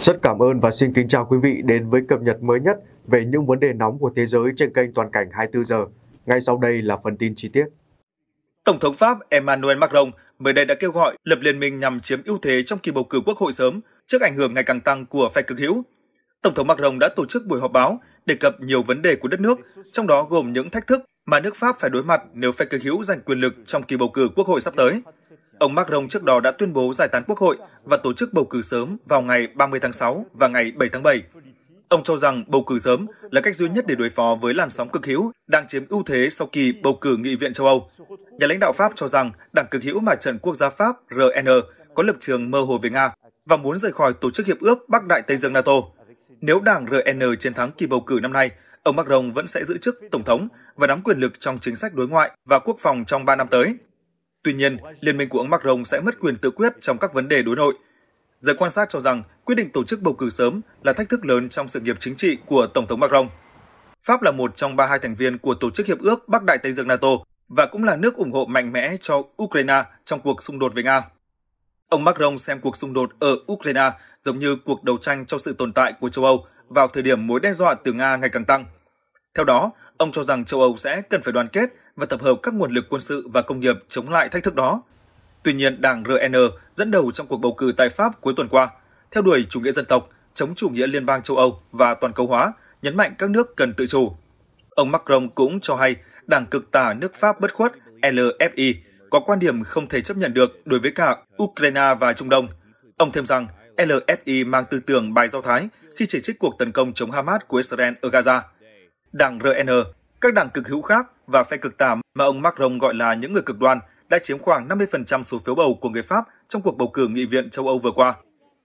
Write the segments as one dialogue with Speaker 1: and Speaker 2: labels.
Speaker 1: Rất cảm ơn và xin kính chào quý vị đến với cập nhật mới nhất về những vấn đề nóng của thế giới trên kênh Toàn cảnh 24 giờ. Ngay sau đây là phần tin chi tiết.
Speaker 2: Tổng thống Pháp Emmanuel Macron mới đây đã kêu gọi lập liên minh nhằm chiếm ưu thế trong kỳ bầu cử quốc hội sớm trước ảnh hưởng ngày càng tăng của phe cực hữu. Tổng thống Macron đã tổ chức buổi họp báo đề cập nhiều vấn đề của đất nước, trong đó gồm những thách thức mà nước Pháp phải đối mặt nếu phe cực hữu giành quyền lực trong kỳ bầu cử quốc hội sắp tới. Ông Macron trước đó đã tuyên bố giải tán quốc hội và tổ chức bầu cử sớm vào ngày 30 tháng 6 và ngày 7 tháng 7. Ông cho rằng bầu cử sớm là cách duy nhất để đối phó với làn sóng cực hữu đang chiếm ưu thế sau kỳ bầu cử nghị viện châu Âu. Nhà lãnh đạo Pháp cho rằng Đảng cực hữu mà trận quốc gia Pháp RN e có lập trường mơ hồ về Nga và muốn rời khỏi tổ chức hiệp ước Bắc Đại Tây Dương NATO. Nếu Đảng RN e chiến thắng kỳ bầu cử năm nay, ông Macron vẫn sẽ giữ chức tổng thống và nắm quyền lực trong chính sách đối ngoại và quốc phòng trong 3 năm tới. Tuy nhiên, liên minh của ông Macron sẽ mất quyền tự quyết trong các vấn đề đối nội. Giới quan sát cho rằng quyết định tổ chức bầu cử sớm là thách thức lớn trong sự nghiệp chính trị của Tổng thống Macron. Pháp là một trong 32 thành viên của Tổ chức Hiệp ước Bắc Đại Tây Dương NATO và cũng là nước ủng hộ mạnh mẽ cho Ukraine trong cuộc xung đột với Nga. Ông Macron xem cuộc xung đột ở Ukraine giống như cuộc đấu tranh cho sự tồn tại của châu Âu vào thời điểm mối đe dọa từ Nga ngày càng tăng. Theo đó, Ông cho rằng châu Âu sẽ cần phải đoàn kết và tập hợp các nguồn lực quân sự và công nghiệp chống lại thách thức đó. Tuy nhiên, đảng RN dẫn đầu trong cuộc bầu cử tại Pháp cuối tuần qua, theo đuổi chủ nghĩa dân tộc, chống chủ nghĩa liên bang châu Âu và toàn cầu hóa, nhấn mạnh các nước cần tự chủ. Ông Macron cũng cho hay đảng cực tả nước Pháp bất khuất LFI có quan điểm không thể chấp nhận được đối với cả Ukraine và Trung Đông. Ông thêm rằng LFI mang tư tưởng bài Do Thái khi chỉ trích cuộc tấn công chống Hamas của Israel ở Gaza – Đảng RN, e, các đảng cực hữu khác và phe cực tả mà ông Macron gọi là những người cực đoan đã chiếm khoảng 50% số phiếu bầu của người Pháp trong cuộc bầu cử nghị viện châu Âu vừa qua.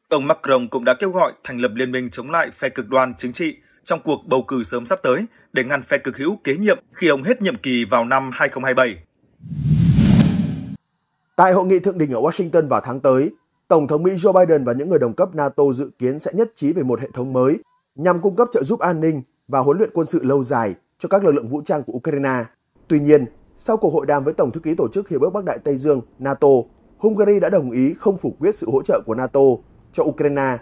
Speaker 2: Ông Macron cũng đã kêu gọi thành lập liên minh chống lại phe cực đoan chính trị trong cuộc bầu cử sớm sắp tới để ngăn phe cực hữu kế nhiệm khi ông hết nhiệm kỳ vào năm 2027.
Speaker 3: Tại hội nghị thượng đỉnh ở Washington vào tháng tới, Tổng thống Mỹ Joe Biden và những người đồng cấp NATO dự kiến sẽ nhất trí về một hệ thống mới nhằm cung cấp trợ giúp an ninh và huấn luyện quân sự lâu dài cho các lực lượng vũ trang của Ukraine. Tuy nhiên, sau cuộc hội đàm với Tổng thư ký Tổ chức Hiệp ước Bắc Đại Tây Dương NATO, Hungary đã đồng ý không phủ quyết sự hỗ trợ của NATO cho Ukraine.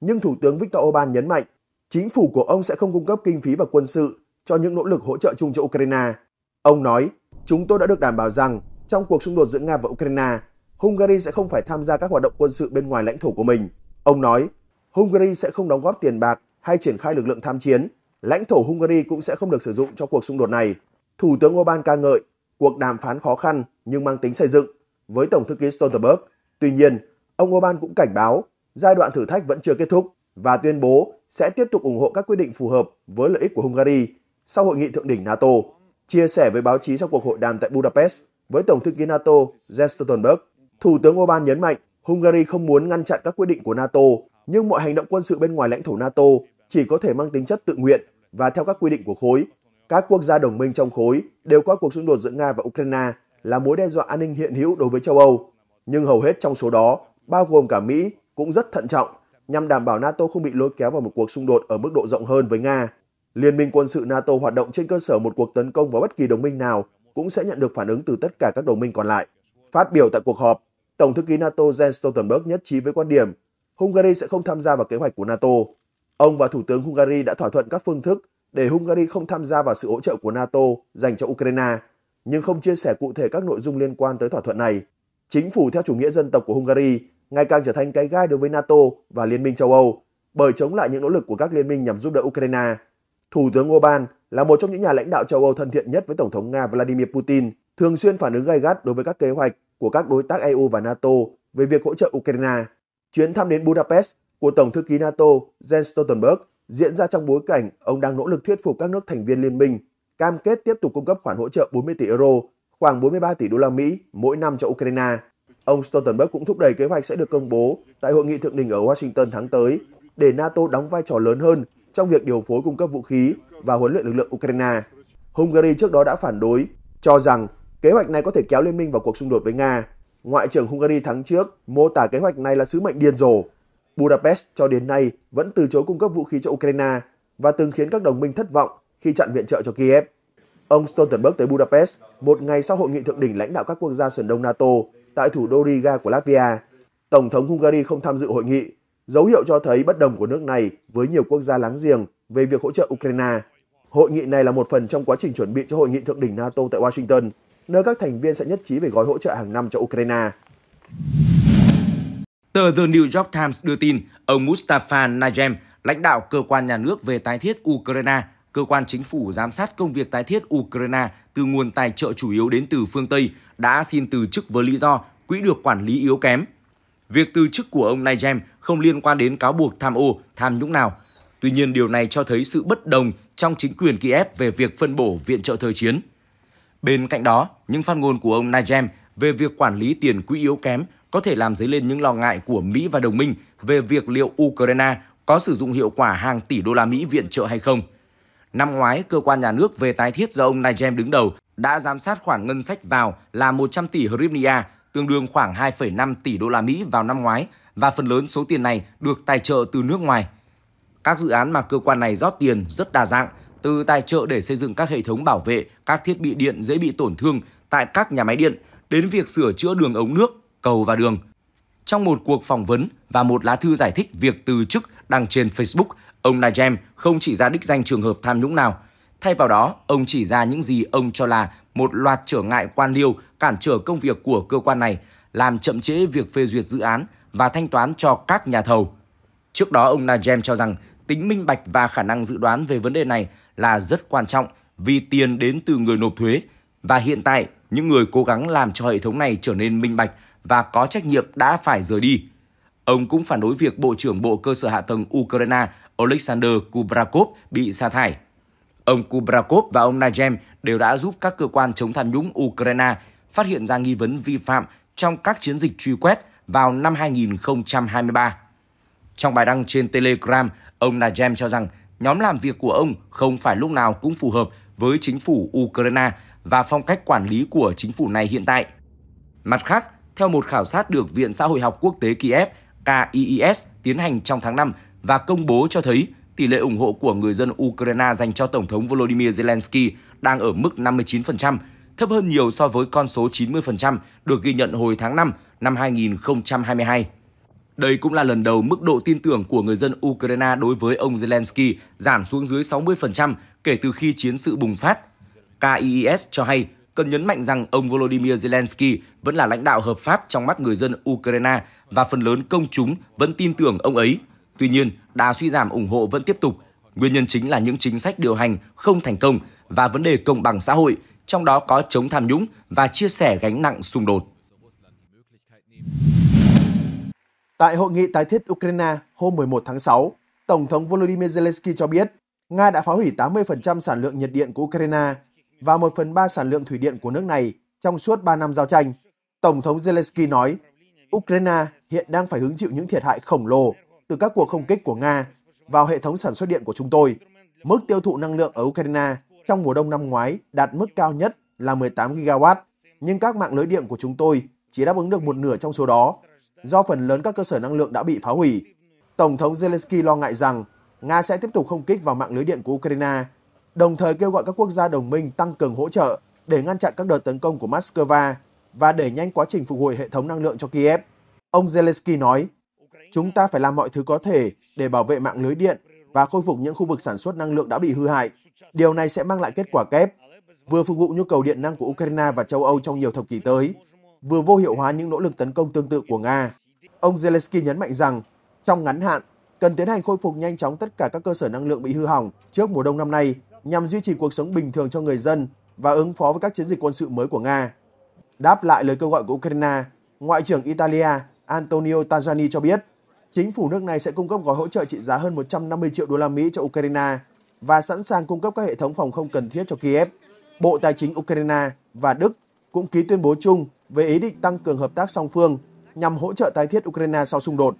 Speaker 3: Nhưng Thủ tướng Viktor Orbán nhấn mạnh, chính phủ của ông sẽ không cung cấp kinh phí và quân sự cho những nỗ lực hỗ trợ chung cho Ukraine. Ông nói, chúng tôi đã được đảm bảo rằng trong cuộc xung đột giữa Nga và Ukraine, Hungary sẽ không phải tham gia các hoạt động quân sự bên ngoài lãnh thổ của mình. Ông nói, Hungary sẽ không đóng góp tiền bạc hay triển khai lực lượng tham chiến lãnh thổ Hungary cũng sẽ không được sử dụng cho cuộc xung đột này. Thủ tướng Orbán ca ngợi cuộc đàm phán khó khăn nhưng mang tính xây dựng với Tổng thư ký Stoltenberg. Tuy nhiên, ông Orbán cũng cảnh báo giai đoạn thử thách vẫn chưa kết thúc và tuyên bố sẽ tiếp tục ủng hộ các quyết định phù hợp với lợi ích của Hungary sau hội nghị thượng đỉnh NATO. Chia sẻ với báo chí sau cuộc hội đàm tại Budapest với Tổng thư ký NATO Jens Stoltenberg, Thủ tướng Orbán nhấn mạnh Hungary không muốn ngăn chặn các quyết định của NATO, nhưng mọi hành động quân sự bên ngoài lãnh thổ NATO chỉ có thể mang tính chất tự nguyện và theo các quy định của khối, các quốc gia đồng minh trong khối đều có cuộc xung đột giữa Nga và Ukraine là mối đe dọa an ninh hiện hữu đối với châu Âu, nhưng hầu hết trong số đó, bao gồm cả Mỹ, cũng rất thận trọng nhằm đảm bảo NATO không bị lôi kéo vào một cuộc xung đột ở mức độ rộng hơn với Nga. Liên minh quân sự NATO hoạt động trên cơ sở một cuộc tấn công vào bất kỳ đồng minh nào cũng sẽ nhận được phản ứng từ tất cả các đồng minh còn lại. Phát biểu tại cuộc họp, Tổng thư ký NATO Jens Stoltenberg nhất trí với quan điểm Hungary sẽ không tham gia vào kế hoạch của NATO. Ông và Thủ tướng Hungary đã thỏa thuận các phương thức để Hungary không tham gia vào sự hỗ trợ của NATO dành cho Ukraine, nhưng không chia sẻ cụ thể các nội dung liên quan tới thỏa thuận này. Chính phủ theo chủ nghĩa dân tộc của Hungary ngày càng trở thành cái gai đối với NATO và Liên minh châu Âu bởi chống lại những nỗ lực của các liên minh nhằm giúp đỡ Ukraine. Thủ tướng Orbán là một trong những nhà lãnh đạo châu Âu thân thiện nhất với Tổng thống Nga Vladimir Putin, thường xuyên phản ứng gay gắt đối với các kế hoạch của các đối tác EU và NATO về việc hỗ trợ Ukraine. Chuyến thăm đến Budapest của Tổng thư ký NATO Jens Stoltenberg diễn ra trong bối cảnh ông đang nỗ lực thuyết phục các nước thành viên liên minh cam kết tiếp tục cung cấp khoản hỗ trợ 40 tỷ euro, khoảng 43 tỷ đô la Mỹ mỗi năm cho Ukraine. Ông Stoltenberg cũng thúc đẩy kế hoạch sẽ được công bố tại hội nghị thượng đỉnh ở Washington tháng tới để NATO đóng vai trò lớn hơn trong việc điều phối cung cấp vũ khí và huấn luyện lực lượng Ukraine. Hungary trước đó đã phản đối, cho rằng kế hoạch này có thể kéo liên minh vào cuộc xung đột với Nga. Ngoại trưởng Hungary tháng trước mô tả kế hoạch này là sứ mệnh điên rồ Budapest cho đến nay vẫn từ chối cung cấp vũ khí cho Ukraine và từng khiến các đồng minh thất vọng khi chặn viện trợ cho Kiev. Ông Stoltenberg tới Budapest một ngày sau hội nghị thượng đỉnh lãnh đạo các quốc gia sườn đông NATO tại thủ đô Riga của Latvia. Tổng thống Hungary không tham dự hội nghị, dấu hiệu cho thấy bất đồng của nước này với nhiều quốc gia láng giềng về việc hỗ trợ Ukraine. Hội nghị này là một phần trong quá trình chuẩn bị cho hội nghị thượng đỉnh NATO tại Washington, nơi các thành viên sẽ nhất trí về gói hỗ trợ hàng năm cho Ukraine.
Speaker 1: Tờ The New York Times đưa tin, ông Mustafa Najem, lãnh đạo cơ quan nhà nước về tái thiết Ukraine, cơ quan chính phủ giám sát công việc tái thiết Ukraine từ nguồn tài trợ chủ yếu đến từ phương Tây, đã xin từ chức với lý do quỹ được quản lý yếu kém. Việc từ chức của ông Najem không liên quan đến cáo buộc tham ô, tham nhũng nào. Tuy nhiên, điều này cho thấy sự bất đồng trong chính quyền Kiev về việc phân bổ viện trợ thời chiến. Bên cạnh đó, những phát ngôn của ông Najem về việc quản lý tiền quỹ yếu kém có thể làm dấy lên những lo ngại của Mỹ và đồng minh về việc liệu Ukraine có sử dụng hiệu quả hàng tỷ đô la Mỹ viện trợ hay không. Năm ngoái, cơ quan nhà nước về tái thiết do ông Nigem đứng đầu đã giám sát khoản ngân sách vào là 100 tỷ hryvnia, tương đương khoảng 2,5 tỷ đô la Mỹ vào năm ngoái và phần lớn số tiền này được tài trợ từ nước ngoài. Các dự án mà cơ quan này rót tiền rất đa dạng, từ tài trợ để xây dựng các hệ thống bảo vệ, các thiết bị điện dễ bị tổn thương tại các nhà máy điện, đến việc sửa chữa đường ống nước, cầu và đường. Trong một cuộc phỏng vấn và một lá thư giải thích việc từ chức đăng trên Facebook, ông Najem không chỉ ra đích danh trường hợp tham nhũng nào. Thay vào đó, ông chỉ ra những gì ông cho là một loạt trở ngại quan liêu cản trở công việc của cơ quan này, làm chậm trễ việc phê duyệt dự án và thanh toán cho các nhà thầu. Trước đó, ông Najem cho rằng tính minh bạch và khả năng dự đoán về vấn đề này là rất quan trọng vì tiền đến từ người nộp thuế và hiện tại những người cố gắng làm cho hệ thống này trở nên minh bạch và có trách nhiệm đã phải rời đi. Ông cũng phản đối việc Bộ trưởng Bộ Cơ sở Hạ tầng Ukraine Oleksandr Kubrakov bị sa thải. Ông Kubrakov và ông Najem đều đã giúp các cơ quan chống tham nhũng Ukraine phát hiện ra nghi vấn vi phạm trong các chiến dịch truy quét vào năm 2023. Trong bài đăng trên Telegram, ông Najem cho rằng nhóm làm việc của ông không phải lúc nào cũng phù hợp với chính phủ Ukraine và phong cách quản lý của chính phủ này hiện tại. Mặt khác, theo một khảo sát được Viện Xã hội học quốc tế Kiev (KIES) tiến hành trong tháng 5 và công bố cho thấy tỷ lệ ủng hộ của người dân Ukraine dành cho Tổng thống Volodymyr Zelensky đang ở mức 59%, thấp hơn nhiều so với con số 90% được ghi nhận hồi tháng 5 năm 2022. Đây cũng là lần đầu mức độ tin tưởng của người dân Ukraine đối với ông Zelensky giảm xuống dưới 60% kể từ khi chiến sự bùng phát. KIES cho hay cần nhấn mạnh rằng ông Volodymyr Zelensky vẫn là lãnh đạo hợp pháp trong mắt người dân Ukraine và phần lớn công chúng vẫn tin tưởng ông ấy. Tuy nhiên, đà suy giảm ủng hộ vẫn tiếp tục. Nguyên nhân chính là những chính sách điều hành không thành công và vấn đề công bằng xã hội, trong đó có chống tham nhũng và chia sẻ gánh nặng xung đột.
Speaker 3: Tại hội nghị tái thiết Ukraine hôm 11 tháng 6, Tổng thống Volodymyr Zelensky cho biết Nga đã phá hủy 80% sản lượng nhiệt điện của Ukraine và 1 phần 3 sản lượng thủy điện của nước này trong suốt 3 năm giao tranh. Tổng thống Zelensky nói, Ukraine hiện đang phải hứng chịu những thiệt hại khổng lồ từ các cuộc không kích của Nga vào hệ thống sản xuất điện của chúng tôi. Mức tiêu thụ năng lượng ở Ukraine trong mùa đông năm ngoái đạt mức cao nhất là 18 gigawatt, nhưng các mạng lưới điện của chúng tôi chỉ đáp ứng được một nửa trong số đó, do phần lớn các cơ sở năng lượng đã bị phá hủy. Tổng thống Zelensky lo ngại rằng Nga sẽ tiếp tục không kích vào mạng lưới điện của Ukraine đồng thời kêu gọi các quốc gia đồng minh tăng cường hỗ trợ để ngăn chặn các đợt tấn công của Moscow và để nhanh quá trình phục hồi hệ thống năng lượng cho Kiev. Ông Zelensky nói, chúng ta phải làm mọi thứ có thể để bảo vệ mạng lưới điện và khôi phục những khu vực sản xuất năng lượng đã bị hư hại. Điều này sẽ mang lại kết quả kép, vừa phục vụ nhu cầu điện năng của Ukraine và châu Âu trong nhiều thập kỷ tới, vừa vô hiệu hóa những nỗ lực tấn công tương tự của Nga. Ông Zelensky nhấn mạnh rằng, trong ngắn hạn, cần tiến hành khôi phục nhanh chóng tất cả các cơ sở năng lượng bị hư hỏng trước mùa đông năm nay nhằm duy trì cuộc sống bình thường cho người dân và ứng phó với các chiến dịch quân sự mới của Nga. Đáp lại lời kêu gọi của Ukraine, Ngoại trưởng Italia Antonio Tajani cho biết chính phủ nước này sẽ cung cấp gói hỗ trợ trị giá hơn 150 triệu đô la Mỹ cho Ukraine và sẵn sàng cung cấp các hệ thống phòng không cần thiết cho Kiev. Bộ Tài chính Ukraine và Đức cũng ký tuyên bố chung về ý định tăng cường hợp tác song phương nhằm hỗ trợ tái thiết Ukraine sau xung đột.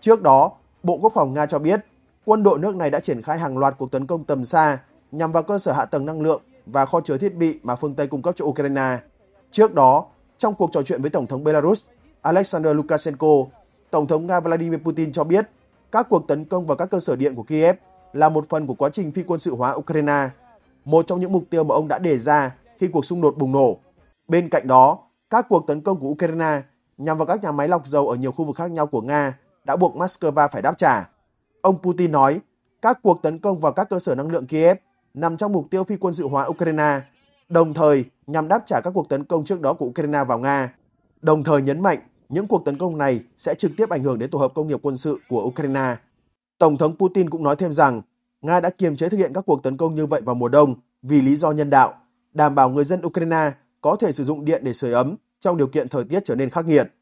Speaker 3: Trước đó, Bộ Quốc phòng Nga cho biết quân đội nước này đã triển khai hàng loạt cuộc tấn công tầm xa nhằm vào cơ sở hạ tầng năng lượng và kho chứa thiết bị mà phương Tây cung cấp cho Ukraine. Trước đó, trong cuộc trò chuyện với Tổng thống Belarus Alexander Lukashenko, Tổng thống Nga Vladimir Putin cho biết các cuộc tấn công vào các cơ sở điện của Kiev là một phần của quá trình phi quân sự hóa Ukraine, một trong những mục tiêu mà ông đã đề ra khi cuộc xung đột bùng nổ. Bên cạnh đó, các cuộc tấn công của Ukraine nhằm vào các nhà máy lọc dầu ở nhiều khu vực khác nhau của Nga đã buộc Moscow phải đáp trả. Ông Putin nói, các cuộc tấn công vào các cơ sở năng lượng Kiev nằm trong mục tiêu phi quân sự hóa Ukraine, đồng thời nhằm đáp trả các cuộc tấn công trước đó của Ukraine vào Nga, đồng thời nhấn mạnh những cuộc tấn công này sẽ trực tiếp ảnh hưởng đến tổ hợp công nghiệp quân sự của Ukraine. Tổng thống Putin cũng nói thêm rằng Nga đã kiềm chế thực hiện các cuộc tấn công như vậy vào mùa đông vì lý do nhân đạo, đảm bảo người dân Ukraine có thể sử dụng điện để sưởi ấm trong điều kiện thời tiết trở nên khắc nghiệt.